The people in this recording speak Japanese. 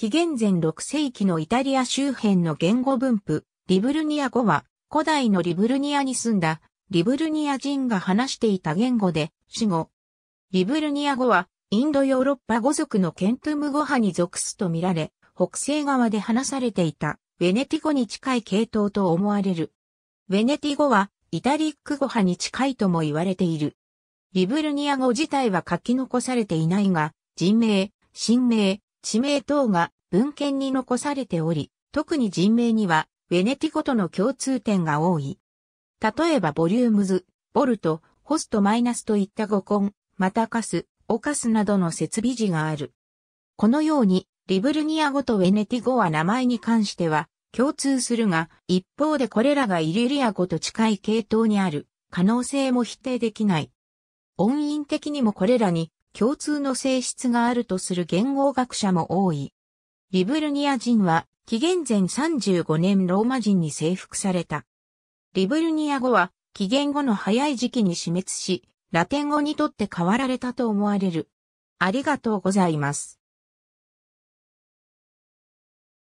紀元前6世紀のイタリア周辺の言語分布、リブルニア語は、古代のリブルニアに住んだ、リブルニア人が話していた言語で、死語。リブルニア語は、インドヨーロッパ語族のケントゥム語派に属すとみられ、北西側で話されていた、ヴェネティ語に近い系統と思われる。ヴェネティ語は、イタリック語派に近いとも言われている。リブルニア語自体は書き残されていないが、人名、神名、地名等が文献に残されており、特に人名には、ウェネティ語との共通点が多い。例えばボリュームズ、ボルト、ホストマイナスといった語根、またカス、オカスなどの設備字がある。このように、リブルニア語とウェネティ語は名前に関しては共通するが、一方でこれらがイリリア語と近い系統にある可能性も否定できない。音韻的にもこれらに共通の性質があるとする言語学者も多い。リブルニア人は紀元前35年ローマ人に征服された。リブルニア語は紀元後の早い時期に死滅し、ラテン語にとって変わられたと思われる。ありがとうございます。